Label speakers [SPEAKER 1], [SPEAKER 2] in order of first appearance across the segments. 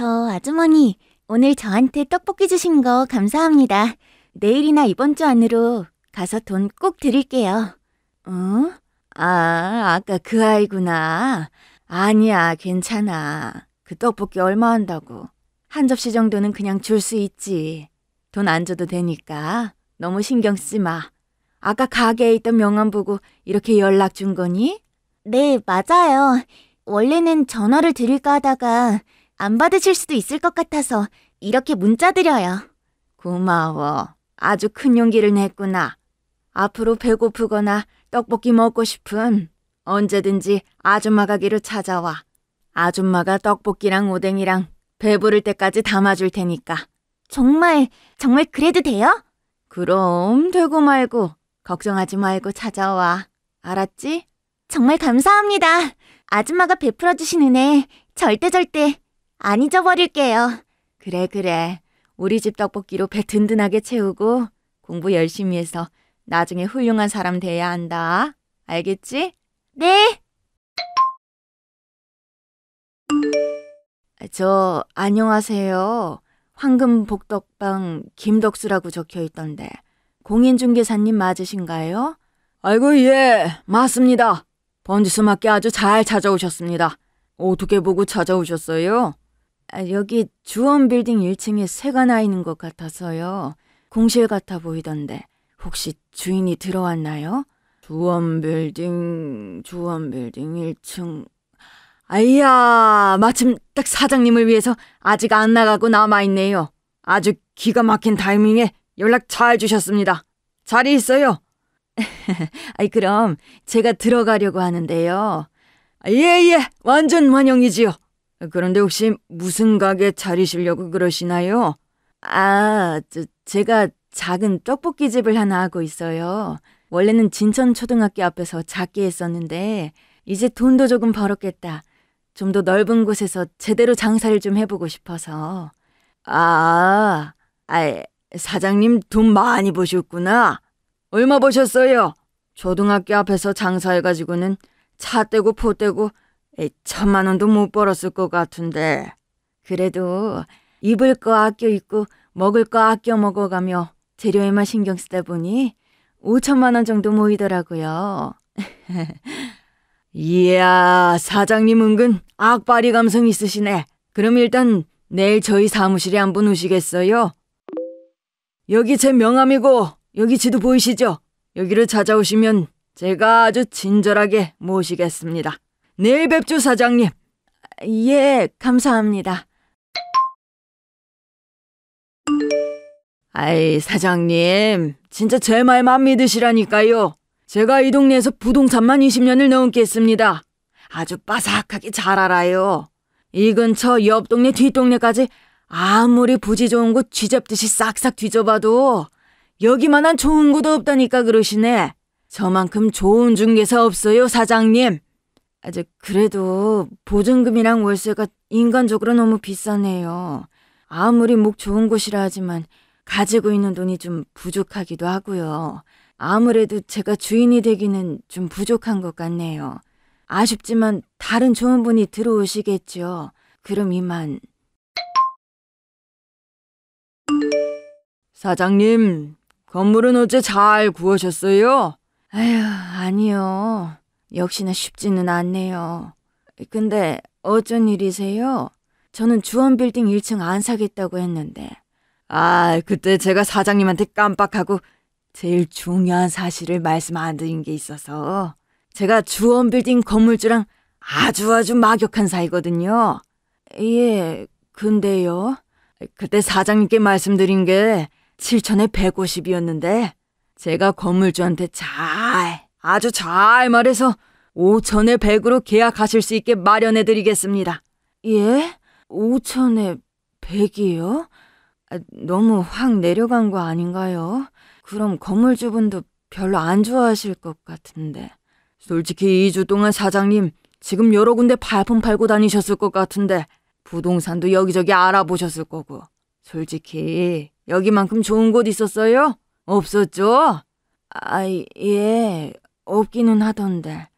[SPEAKER 1] 저 아주머니, 오늘 저한테 떡볶이 주신 거 감사합니다. 내일이나 이번 주 안으로 가서 돈 꼭 드릴게요. 어? 아, 아까 그 아이구나. 아니야, 괜찮아. 그 떡볶이 얼마 한다고. 한 접시 정도는 그냥 줄 수 있지. 돈 안 줘도 되니까 너무 신경 쓰지 마. 아까 가게에 있던 명함 보고 이렇게 연락 준 거니? 네, 맞아요. 원래는 전화를 드릴까 하다가 안 받으실 수도 있을 것 같아서 이렇게 문자 드려요. 고마워. 아주 큰 용기를 냈구나. 앞으로 배고프거나 떡볶이 먹고 싶은 언제든지 아줌마가 기로 찾아와. 아줌마가 떡볶이랑 오뎅이랑 배부를 때까지 담아줄 테니까. 정말, 정말 그래도 돼요? 그럼 되고 말고 걱정하지 말고 찾아와. 알았지? 정말 감사합니다. 아줌마가 베풀어 주신 은혜 절대 절대 안 잊어버릴게요. 그래, 그래. 우리 집 떡볶이로 배 든든하게 채우고 공부 열심히 해서 나중에 훌륭한 사람 돼야 한다. 알겠지? 네. 저 안녕하세요. 황금복덕방 김덕수라고 적혀 있던데 공인중개사님 맞으신가요? 아이고 예 맞습니다. 번지수맞게 아주 잘 찾아오셨습니다. 어떻게 보고 찾아오셨어요? 아, 여기 주원 빌딩 1층에 새가 나 있는 것 같아서요. 공실 같아 보이던데 혹시 주인이 들어왔나요? 주원 빌딩, 주원 빌딩 1층. 아이야, 마침 딱 사장님을 위해서 아직 안 나가고 남아있네요. 아주 기가 막힌 타이밍에 연락 잘 주셨습니다. 자리 있어요? 아이, 그럼 제가 들어가려고 하는데요. 아, 예, 예, 완전 환영이지요. 그런데 혹시 무슨 가게 차리시려고 그러시나요? 아, 저, 제가 작은 떡볶이집을 하나 하고 있어요. 원래는 진천초등학교 앞에서 작게 했었는데 이제 돈도 조금 벌었겠다. 좀 더 넓은 곳에서 제대로 장사를 좀 해보고 싶어서. 아, 아 사장님 돈 많이 버셨구나. 얼마 버셨어요? 초등학교 앞에서 장사해가지고는 차 떼고 포 떼고 천만 원도 못 벌었을 것 같은데. 그래도 입을 거 아껴 입고 먹을 거 아껴 먹어가며 재료에만 신경 쓰다 보니 5천만 원 정도 모이더라고요. 이야, 사장님 은근 악바리 감성 있으시네. 그럼 일단 내일 저희 사무실에 한번 오시겠어요? 여기 제 명함이고 여기 지도 보이시죠? 여기를 찾아오시면 제가 아주 친절하게 모시겠습니다. 내일 뵙죠, 사장님. 예, 감사합니다. 아이, 사장님. 진짜 제 말만 믿으시라니까요. 제가 이 동네에서 부동산만 20년을 넘게 했습니다. 아주 빠삭하게 잘 알아요. 이 근처 옆 동네 뒷동네까지 아무리 부지 좋은 곳 뒤잡듯이 싹싹 뒤져봐도 여기만한 좋은 곳도 없다니까 그러시네. 저만큼 좋은 중개사 없어요, 사장님. 아저 그래도 보증금이랑 월세가 인간적으로 너무 비싸네요. 아무리 목 좋은 곳이라 하지만 가지고 있는 돈이 좀 부족하기도 하고요. 아무래도 제가 주인이 되기는 좀 부족한 것 같네요. 아쉽지만 다른 좋은 분이 들어오시겠죠. 그럼 이만. 사장님, 건물은 어제 잘 구하셨어요? 아휴, 아니요. 역시나 쉽지는 않네요. 근데 어쩐 일이세요? 저는 주원빌딩 1층 안 사겠다고 했는데. 아, 그때 제가 사장님한테 깜빡하고 제일 중요한 사실을 말씀 안 드린 게 있어서 제가 주원빌딩 건물주랑 아주 아주 막역한 사이거든요. 예, 근데요? 그때 사장님께 말씀드린 게7 150이었는데 제가 건물주한테 잘 아주 잘 말해서 5천에 100으로 계약하실 수 있게 마련해드리겠습니다. 예? 5천에 100이요? 아, 너무 확 내려간 거 아닌가요? 그럼 건물주분도 별로 안 좋아하실 것 같은데. 솔직히 2주 동안 사장님 지금 여러 군데 발품 팔고 다니셨을 것 같은데 부동산도 여기저기 알아보셨을 거고. 솔직히 여기만큼 좋은 곳 있었어요? 없었죠? 아, 예, 없기는 하던데.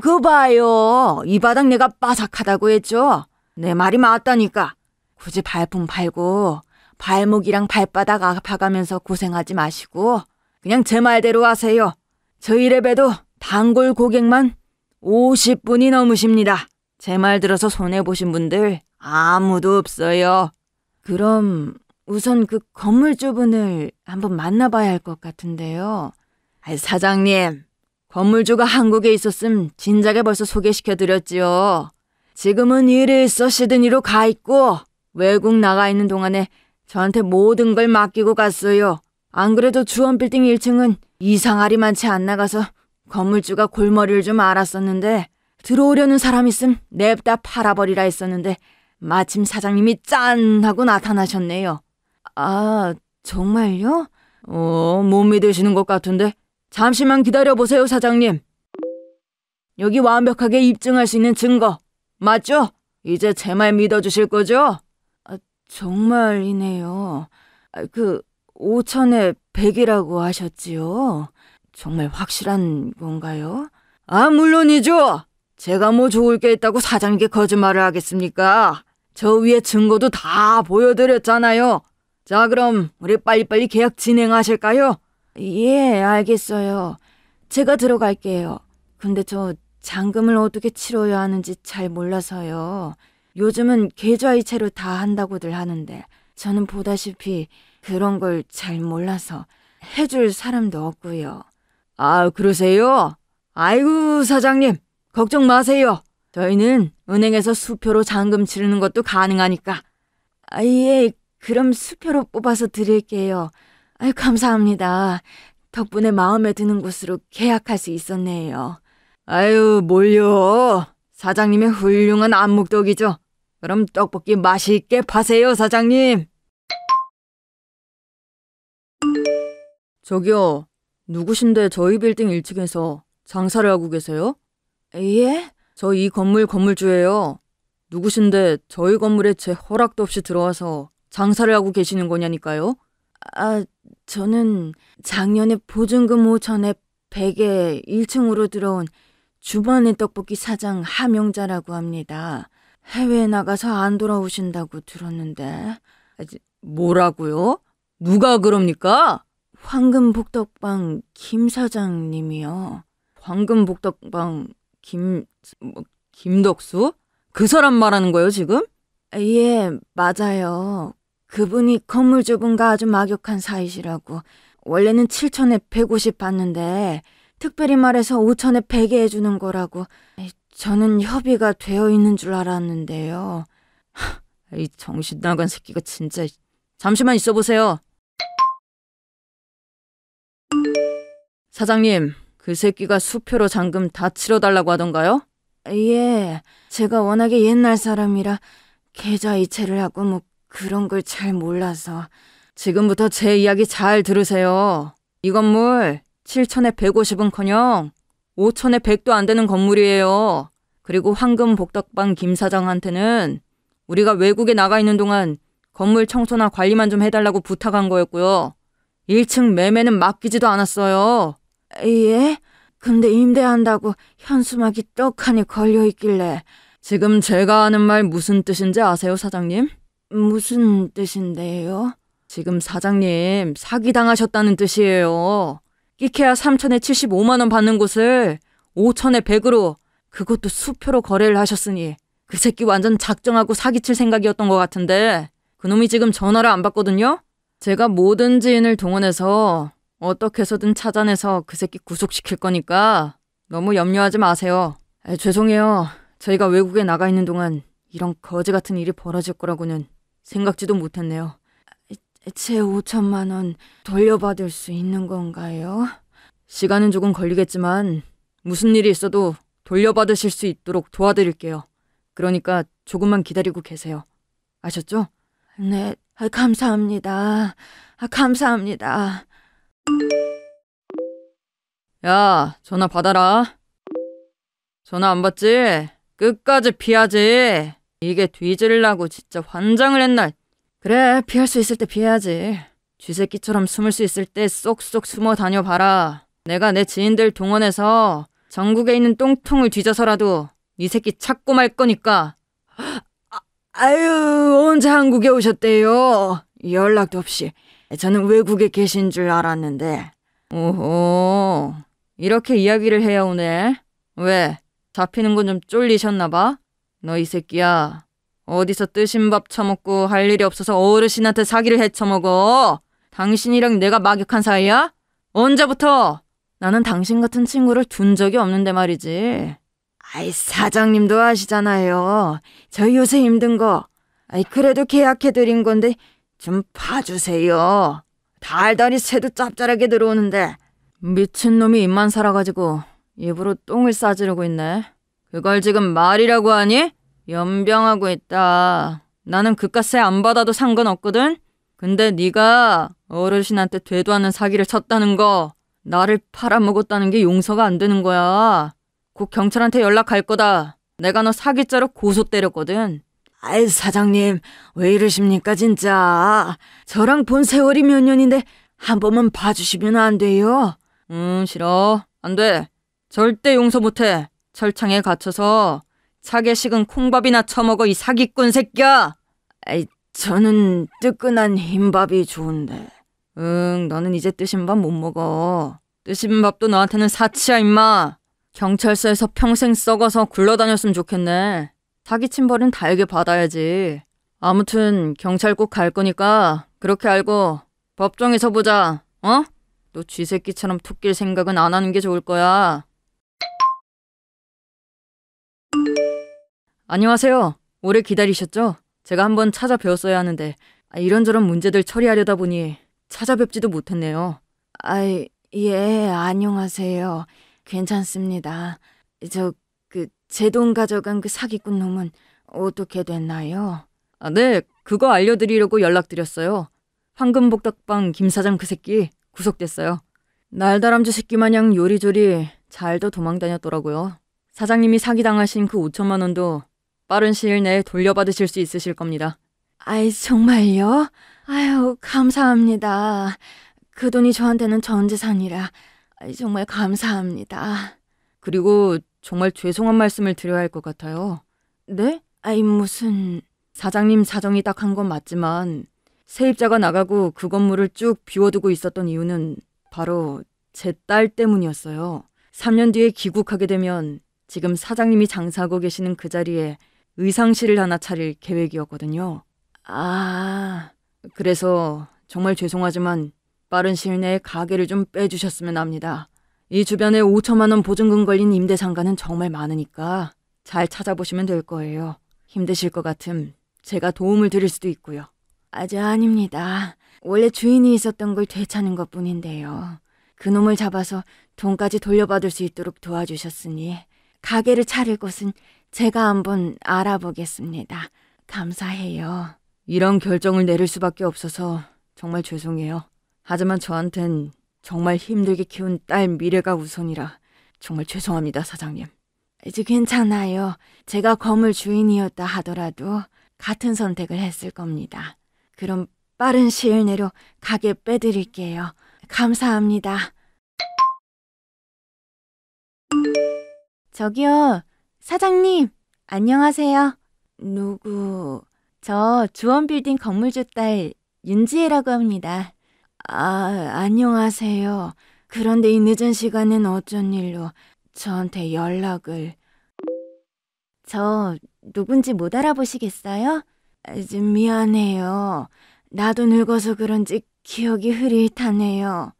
[SPEAKER 1] 그 봐요. 이 바닥 내가 빠삭하다고 했죠? 내 말이 맞다니까. 굳이 발품 팔고 발목이랑 발바닥 아파가면서 고생하지 마시고 그냥 제 말대로 하세요. 저희 랩에도 단골 고객만 50분이 넘으십니다. 제 말 들어서 손해보신 분들 아무도 없어요. 그럼 우선 그 건물주분을 한번 만나봐야 할 것 같은데요. 사장님, 건물주가 한국에 있었음 진작에 벌써 소개시켜드렸지요. 지금은 일이 있어 시드니로 가 있고 외국 나가 있는 동안에 저한테 모든 걸 맡기고 갔어요. 안 그래도 주원 빌딩 1층은 이상하리만 채안 나가서 건물주가 골머리를 좀 알았었는데 들어오려는 사람 있음 냅다 팔아버리라 했었는데 마침 사장님이 짠 하고 나타나셨네요. 아 정말요? 어못 믿으시는 것 같은데 잠시만 기다려보세요, 사장님. 여기 완벽하게 입증할 수 있는 증거. 맞죠? 이제 제 말 믿어주실 거죠? 아, 정말이네요. 아, 그, 5천에 100이라고 하셨지요? 정말 확실한 건가요? 아, 물론이죠. 제가 뭐 좋을 게 있다고 사장님께 거짓말을 하겠습니까? 저 위에 증거도 다 보여드렸잖아요. 자, 그럼 우리 빨리빨리 계약 진행하실까요? 예, 알겠어요. 제가 들어갈게요. 근데 저 잔금을 어떻게 치러야 하는지 잘 몰라서요. 요즘은 계좌이체로 다 한다고들 하는데 저는 보다시피 그런 걸 잘 몰라서 해줄 사람도 없고요. 아, 그러세요? 아이고, 사장님, 걱정 마세요. 저희는 은행에서 수표로 잔금 치르는 것도 가능하니까. 아, 예, 그럼 수표로 뽑아서 드릴게요. 아유, 감사합니다. 덕분에 마음에 드는 곳으로 계약할 수 있었네요. 아유, 뭘요? 사장님의 훌륭한 안목덕이죠. 그럼 떡볶이 맛있게 파세요, 사장님. 저기요, 누구신데 저희 빌딩 1층에서 장사를 하고 계세요? 예? 저 이 건물 건물주예요. 누구신데 저희 건물에 제 허락도 없이 들어와서 장사를 하고 계시는 거냐니까요? 아, 저는 작년에 보증금 5천에 100에 1층으로 들어온 주번의 떡볶이 사장 하명자라고 합니다. 해외에 나가서 안 돌아오신다고 들었는데. 뭐라고요? 누가 그럽니까? 황금복덕방 김 사장님이요. 황금복덕방 김, 뭐, 김덕수? 그 사람 말하는 거예요, 지금? 아, 예, 맞아요. 그분이 건물주분과 아주 막역한 사이시라고 원래는 7천에 150 받는데 특별히 말해서 5천에 100에 해주는 거라고 저는 협의가 되어 있는 줄 알았는데요. 이 정신 나간 새끼가 진짜 잠시만 있어 보세요. 사장님, 그 새끼가 수표로 잔금 다 치러달라고 하던가요? 예, 제가 워낙에 옛날 사람이라 계좌이체를 하고 뭐 그런 걸 잘 몰라서. 지금부터 제 이야기 잘 들으세요. 이 건물 7천에 150은커녕 5천에 100도 안 되는 건물이에요. 그리고 황금 복덕방 김 사장한테는 우리가 외국에 나가 있는 동안 건물 청소나 관리만 좀 해달라고 부탁한 거였고요. 1층 매매는 맡기지도 않았어요. 예? 근데 임대한다고 현수막이 떡하니 걸려있길래 지금 제가 하는 말 무슨 뜻인지 아세요, 사장님? 무슨 뜻인데요? 지금 사장님 사기당하셨다는 뜻이에요. 이케아 3천에 75만원 받는 곳을 5천에 100으로 그것도 수표로 거래를 하셨으니 그 새끼 완전 작정하고 사기칠 생각이었던 것 같은데 그놈이 지금 전화를 안 받거든요? 제가 모든 지인을 동원해서 어떻게 해서든 찾아내서 그 새끼 구속시킬 거니까 너무 염려하지 마세요. 에, 죄송해요. 저희가 외국에 나가 있는 동안 이런 거지 같은 일이 벌어질 거라고는 생각지도 못했네요. 제 5천만 원 돌려받을 수 있는 건가요? 시간은 조금 걸리겠지만 무슨 일이 있어도 돌려받으실 수 있도록 도와드릴게요. 그러니까 조금만 기다리고 계세요. 아셨죠? 네, 감사합니다. 아, 감사합니다. 야, 전화 받아라. 전화 안 받지? 끝까지 피하지. 이게 뒤질라고 진짜 환장을 했나. 그래, 피할 수 있을 때 피해야지. 쥐새끼처럼 숨을 수 있을 때 쏙쏙 숨어 다녀봐라. 내가 내 지인들 동원해서 전국에 있는 똥통을 뒤져서라도 이 새끼 찾고 말 거니까. 아, 아유, 언제 한국에 오셨대요? 연락도 없이. 저는 외국에 계신 줄 알았는데. 오호, 이렇게 이야기를 해야 오네. 왜, 잡히는 건 좀 쫄리셨나 봐? 너이 새끼야. 어디서 뜨신 밥 처먹고 할 일이 없어서 어르신한테 사기를 해쳐먹어. 당신이랑 내가 막역한 사이야? 언제부터? 나는 당신 같은 친구를 둔 적이 없는데 말이지. 아이, 사장님도 아시잖아요. 저 요새 힘든 거. 아이, 그래도 계약해드린 건데 좀 봐주세요. 달달이 새도 짭짤하게 들어오는데. 미친놈이 입만 살아가지고 입으로 똥을 싸지르고 있네. 그걸 지금 말이라고 하니? 연병하고 있다. 나는 그깟에 안 받아도 상관없거든. 근데 네가 어르신한테 되도 않는 사기를 쳤다는 거 나를 팔아먹었다는 게 용서가 안 되는 거야. 곧 경찰한테 연락할 거다. 내가 너사기자로 고소 때렸거든. 아이 사장님 왜 이러십니까 진짜. 저랑 본 세월이 몇 년인데 한 번만 봐주시면 안 돼요? 음 싫어. 안 돼. 절대 용서 못해. 철창에 갇혀서 차게 식은 콩밥이나 처먹어 이 사기꾼 새끼야. 아이, 저는 뜨끈한 흰밥이 좋은데. 응, 너는 이제 뜨신 밥 못 먹어. 뜨신 밥도 너한테는 사치야, 임마. 경찰서에서 평생 썩어서 굴러다녔으면 좋겠네. 사기친 벌은 달게 받아야지. 아무튼 경찰 꼭 갈 거니까 그렇게 알고 법정에서 보자. 어? 너 쥐새끼처럼 툭길 생각은 안 하는 게 좋을 거야. 안녕하세요. 오래 기다리셨죠? 제가 한번 찾아뵈었어야 하는데 아, 이런저런 문제들 처리하려다 보니 찾아뵙지도 못했네요. 아이, 예, 안녕하세요. 괜찮습니다. 저, 그, 제 돈 가져간 그 사기꾼 놈은 어떻게 됐나요? 아, 네, 그거 알려드리려고 연락드렸어요. 황금복덕방 김 사장 그 새끼 구속됐어요. 날다람쥐 새끼 마냥 요리조리 잘도 도망 다녔더라고요. 사장님이 사기당하신 그 5천만 원도 빠른 시일 내에 돌려받으실 수 있으실 겁니다. 아이, 정말요? 아유, 감사합니다. 그 돈이 저한테는 전 재산이라 아이, 정말 감사합니다. 그리고 정말 죄송한 말씀을 드려야 할 것 같아요. 네? 아이, 무슨... 사장님 사정이 딱한건 맞지만 세입자가 나가고 그 건물을 쭉 비워두고 있었던 이유는 바로 제 딸 때문이었어요. 3년 뒤에 귀국하게 되면 지금 사장님이 장사하고 계시는 그 자리에 의상실을 하나 차릴 계획이었거든요. 아, 그래서 정말 죄송하지만 빠른 시일 내에 가게를 좀 빼주셨으면 합니다. 이 주변에 5천만 원 보증금 걸린 임대 상가는 정말 많으니까 잘 찾아보시면 될 거예요. 힘드실 것 같음 제가 도움을 드릴 수도 있고요. 아주 아닙니다. 원래 주인이 있었던 걸 되찾는 것 뿐인데요. 그놈을 잡아서 돈까지 돌려받을 수 있도록 도와주셨으니 가게를 차릴 곳은 제가 한번 알아보겠습니다. 감사해요. 이런 결정을 내릴 수밖에 없어서 정말 죄송해요. 하지만 저한텐 정말 힘들게 키운 딸 미래가 우선이라 정말 죄송합니다, 사장님. 이제 괜찮아요. 제가 건물 주인이었다 하더라도 같은 선택을 했을 겁니다. 그럼 빠른 시일 내로 가게 빼드릴게요. 감사합니다. 저기요, 사장님, 안녕하세요. 누구? 저 주원빌딩 건물주 딸 윤지혜라고 합니다. 아, 안녕하세요. 그런데 이 늦은 시간엔 어쩐 일로 저한테 연락을... 저 누군지 못 알아보시겠어요? 아좀 미안해요. 나도 늙어서 그런지 기억이 흐릿하네요.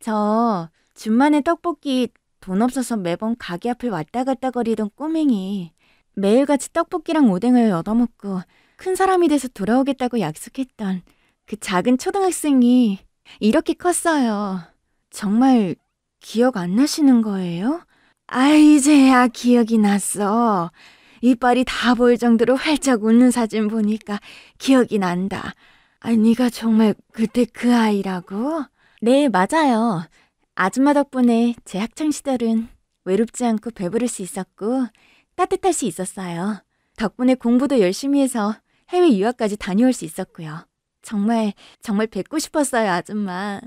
[SPEAKER 1] 저 준만의 떡볶이 돈 없어서 매번 가게 앞을 왔다 갔다 거리던 꼬맹이 매일같이 떡볶이랑 오뎅을 얻어먹고 큰 사람이 돼서 돌아오겠다고 약속했던 그 작은 초등학생이 이렇게 컸어요. 정말 기억 안 나시는 거예요? 아, 이제야 기억이 났어. 이빨이 다 보일 정도로 활짝 웃는 사진 보니까 기억이 난다. 아, 네가 정말 그때 그 아이라고? 네, 맞아요. 아줌마 덕분에 제 학창시절은 외롭지 않고 배부를 수 있었고 따뜻할 수 있었어요. 덕분에 공부도 열심히 해서 해외 유학까지 다녀올 수 있었고요. 정말 정말 뵙고 싶었어요, 아줌마.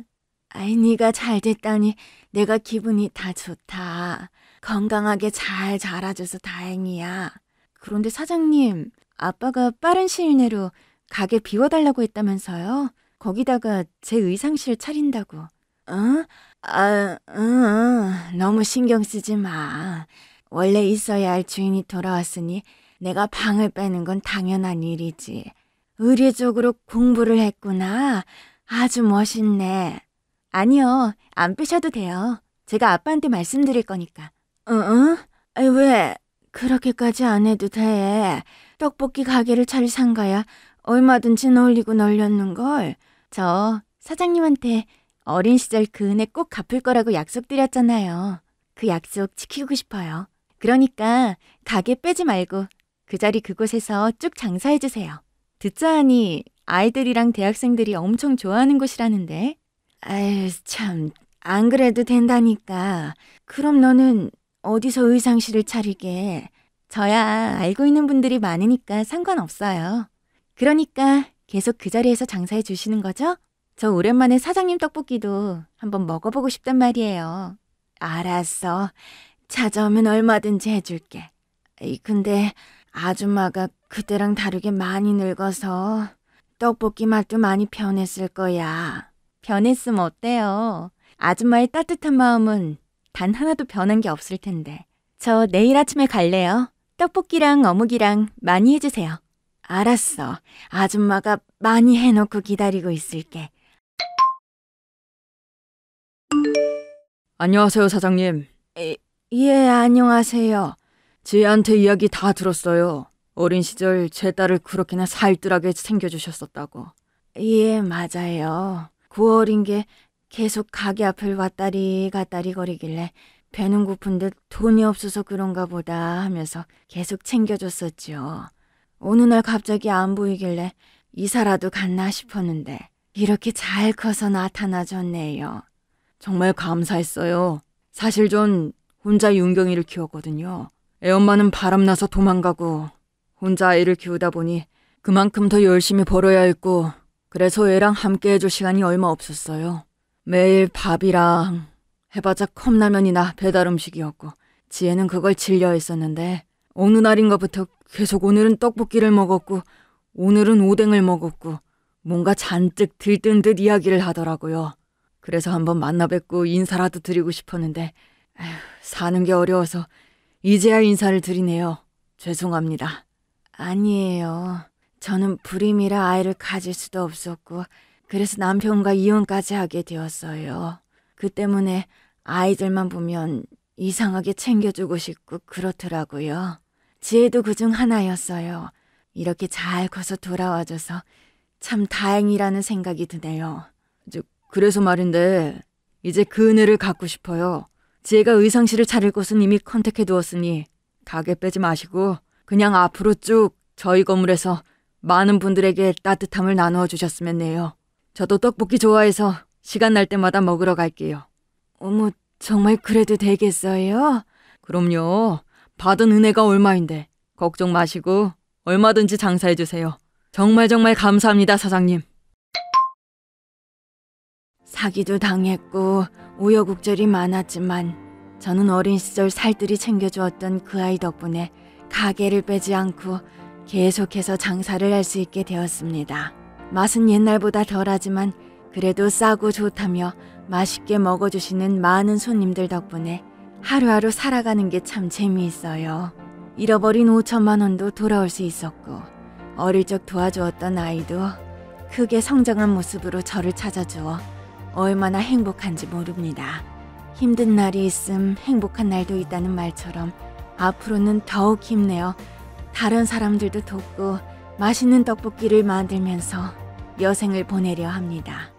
[SPEAKER 1] 아이 니가잘 됐다니 내가 기분이 다 좋다. 건강하게 잘 자라줘서 다행이야. 그런데 사장님, 아빠가 빠른 시일 내로 가게 비워달라고 했다면서요? 거기다가 제 의상실 차린다고. 응? 어? 아, 응, 너무 신경 쓰지 마. 원래 있어야 할 주인이 돌아왔으니 내가 방을 빼는 건 당연한 일이지. 의례적으로 공부를 했구나. 아주 멋있네. 아니요, 안 빼셔도 돼요. 제가 아빠한테 말씀드릴 거니까. 응? 아 어? 왜? 그렇게까지 안 해도 돼. 떡볶이 가게를 차릴 상가야 얼마든지 널리고 널렸는걸. 저 사장님한테 어린 시절 그 은혜 꼭 갚을 거라고 약속드렸잖아요. 그 약속 지키고 싶어요. 그러니까 가게 빼지 말고 그 자리 그곳에서 쭉 장사해주세요. 듣자 하니 아이들이랑 대학생들이 엄청 좋아하는 곳이라는데. 아유, 참. 안 그래도 된다니까. 그럼 너는 어디서 의상실을 차리게. 저야 알고 있는 분들이 많으니까 상관없어요. 그러니까 계속 그 자리에서 장사해 주시는 거죠? 저 오랜만에 사장님 떡볶이도 한번 먹어보고 싶단 말이에요. 알았어. 찾아오면 얼마든지 해줄게. 근데 아줌마가 그때랑 다르게 많이 늙어서 떡볶이 맛도 많이 변했을 거야. 변했으면 어때요? 아줌마의 따뜻한 마음은 단 하나도 변한 게 없을 텐데. 저 내일 아침에 갈래요. 떡볶이랑 어묵이랑 많이 해주세요. 알았어. 아줌마가 많이 해놓고 기다리고 있을게. 안녕하세요, 사장님. 에, 예, 안녕하세요. 지한테 이야기 다 들었어요. 어린 시절 제 딸을 그렇게나 살뜰하게 챙겨주셨었다고. 예, 맞아요. 9월인 게 계속 가게 앞을 왔다리 갔다리 거리길래 배는 고픈 듯 돈이 없어서 그런가 보다 하면서 계속 챙겨줬었지요. 어느 날 갑자기 안 보이길래 이사라도 갔나 싶었는데 이렇게 잘 커서 나타나졌네요. 정말 감사했어요. 사실 전 혼자 윤경이를 키웠거든요. 애 엄마는 바람나서 도망가고 혼자 아이를 키우다 보니 그만큼 더 열심히 벌어야 했고 그래서 애랑 함께 해줄 시간이 얼마 없었어요. 매일 밥이랑 해봐자 컵라면이나 배달 음식이었고 지혜는 그걸 질려 했었는데 어느 날인가부터 계속 오늘은 떡볶이를 먹었고 오늘은 오뎅을 먹었고 뭔가 잔뜩 들뜬 듯 이야기를 하더라고요. 그래서 한번 만나 뵙고 인사라도 드리고 싶었는데 에휴, 사는 게 어려워서 이제야 인사를 드리네요. 죄송합니다. 아니에요. 저는 불임이라 아이를 가질 수도 없었고 그래서 남편과 이혼까지 하게 되었어요. 그 때문에 아이들만 보면 이상하게 챙겨주고 싶고 그렇더라고요. 지혜도 그 중 하나였어요. 이렇게 잘 커서 돌아와줘서 참 다행이라는 생각이 드네요. 그래서 말인데 이제 그 은혜를 갖고 싶어요. 지혜가 의상실을 차릴 곳은 이미 컨택해 두었으니 가게 빼지 마시고 그냥 앞으로 쭉 저희 건물에서 많은 분들에게 따뜻함을 나누어 주셨으면 해요. 저도 떡볶이 좋아해서 시간 날 때마다 먹으러 갈게요. 어머, 정말 그래도 되겠어요? 그럼요. 받은 은혜가 얼마인데 걱정 마시고 얼마든지 장사해 주세요. 정말 정말 감사합니다, 사장님. 사기도 당했고 우여곡절이 많았지만 저는 어린 시절 살뜰히 챙겨주었던 그 아이 덕분에 가게를 빼지 않고 계속해서 장사를 할 수 있게 되었습니다. 맛은 옛날보다 덜하지만 그래도 싸고 좋다며 맛있게 먹어주시는 많은 손님들 덕분에 하루하루 살아가는 게 참 재미있어요. 잃어버린 5천만 원도 돌아올 수 있었고 어릴 적 도와주었던 아이도 크게 성장한 모습으로 저를 찾아주어 얼마나 행복한지 모릅니다. 힘든 날이 있음 행복한 날도 있다는 말처럼 앞으로는 더욱 힘내어 다른 사람들도 돕고 맛있는 떡볶이를 만들면서 여생을 보내려 합니다.